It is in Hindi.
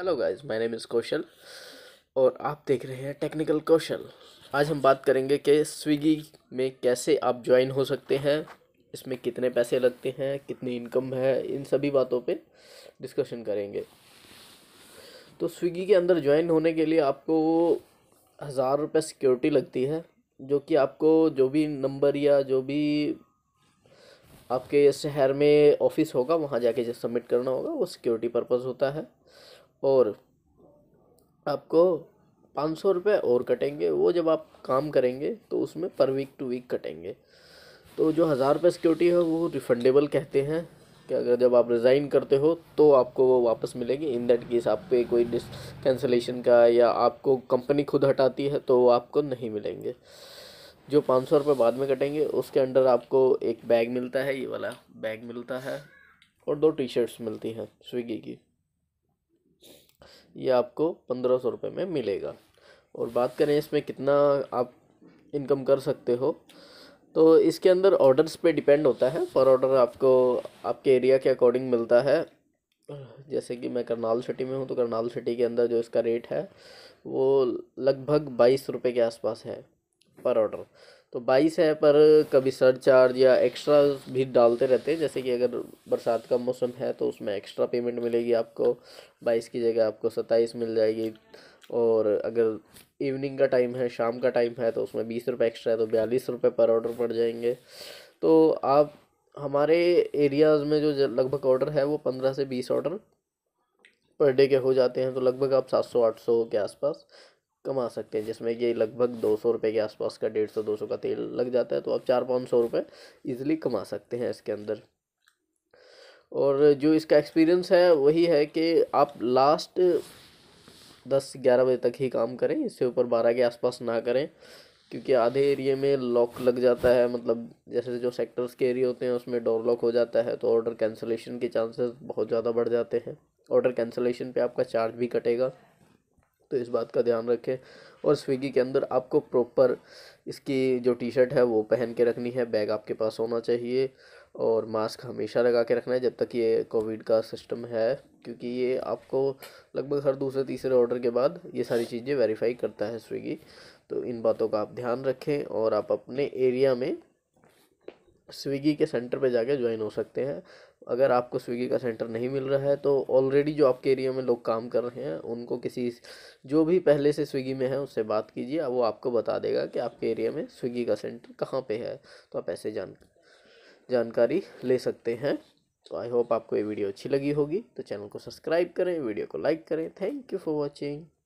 hello guys my name is Kaushal और आप देख रहे हैं टेक्निकल कौशल आज हम बात करेंगे कि स्विगी में कैसे आप ज्वाइन हो सकते हैं इसमें कितने पैसे लगते हैं कितनी इनकम है इन सभी बातों पे डिस्कशन करेंगे तो स्विगी के अंदर ज्वाइन होने के लिए आपको हज़ार रुपये सिक्योरिटी लगती है जो कि आपको जो भी नंबर या जो भी आपके शहर में ऑफिस होगा वहाँ जाके सबमिट करना होगा वो सिक्योरिटी पर्पज़ होता है और आपको पाँच सौ रुपये और कटेंगे वो जब आप काम करेंगे तो उसमें पर वीक टू वीक कटेंगे तो जो हज़ार रुपये सिक्योरिटी है वो रिफंडेबल कहते हैं कि अगर जब आप रिज़ाइन करते हो तो आपको वो वापस मिलेगी इन दैट केस आप पे कोई डिस कैंसिलेशन का या आपको कंपनी खुद हटाती है तो वो आपको नहीं मिलेंगे जो पाँच सौ रुपये बाद में कटेंगे उसके अंडर आपको एक बैग मिलता है ये वाला बैग मिलता है और दो टी शर्ट्स मिलती हैं स्विगी की ये आपको पंद्रह सौ रुपये में मिलेगा और बात करें इसमें कितना आप इनकम कर सकते हो तो इसके अंदर ऑर्डर्स पे डिपेंड होता है पर ऑर्डर आपको आपके एरिया के अकॉर्डिंग मिलता है जैसे कि मैं करनाल सिटी में हूँ तो करनाल सिटी के अंदर जो इसका रेट है वो लगभग बाईस रुपये के आसपास है पर ऑर्डर तो बाईस है पर कभी सरचार्ज या एक्स्ट्रा भी डालते रहते हैं जैसे कि अगर बरसात का मौसम है तो उसमें एक्स्ट्रा पेमेंट मिलेगी आपको बाईस की जगह आपको सत्ताईस मिल जाएगी और अगर इवनिंग का टाइम है शाम का टाइम है तो उसमें बीस रुपये एक्स्ट्रा है तो बयालीस रुपये पर ऑर्डर पड़ जाएंगे तो आप हमारे एरियाज़ में जो लगभग ऑर्डर है वो पंद्रह से बीस ऑर्डर पर डे के हो जाते हैं तो लगभग आप सात सौ आठ सौ के आसपास कमा सकते हैं जिसमें कि लगभग दो सौ रुपये के आसपास का डेढ़ सौ दो सौ का तेल लग जाता है तो आप चार पाँच सौ रुपये ईजिली कमा सकते हैं इसके अंदर और जो इसका एक्सपीरियंस है वही है कि आप लास्ट दस ग्यारह बजे तक ही काम करें इससे ऊपर बारह के आसपास ना करें क्योंकि आधे एरिए में लॉक लग जाता है मतलब जैसे जो सेक्टर्स के एरिए होते हैं उसमें डोर लॉक हो जाता है तो ऑर्डर कैंसिलेशन के चांसेस बहुत ज़्यादा बढ़ जाते हैं ऑर्डर कैंसिलेशन पे आपका चार्ज भी कटेगा तो इस बात का ध्यान रखें और स्विगी के अंदर आपको प्रॉपर इसकी जो टी शर्ट है वो पहन के रखनी है बैग आपके पास होना चाहिए और मास्क हमेशा लगा के रखना है जब तक ये कोविड का सिस्टम है क्योंकि ये आपको लगभग हर दूसरे तीसरे ऑर्डर के बाद ये सारी चीज़ें वेरीफाई करता है स्विगी तो इन बातों का आप ध्यान रखें और आप अपने एरिया में स्विगी के सेंटर पे जाके ज्वाइन हो सकते हैं अगर आपको स्विगी का सेंटर नहीं मिल रहा है तो ऑलरेडी जो आपके एरिया में लोग काम कर रहे हैं उनको किसी जो भी पहले से स्विगी में है उससे बात कीजिए वो आपको बता देगा कि आपके एरिया में स्विगी का सेंटर कहाँ पे है तो आप ऐसे जान जानकारी ले सकते हैं तो आई होप आपको ये वीडियो अच्छी लगी होगी तो चैनल को सब्सक्राइब करें वीडियो को लाइक करें थैंक यू फॉर वॉचिंग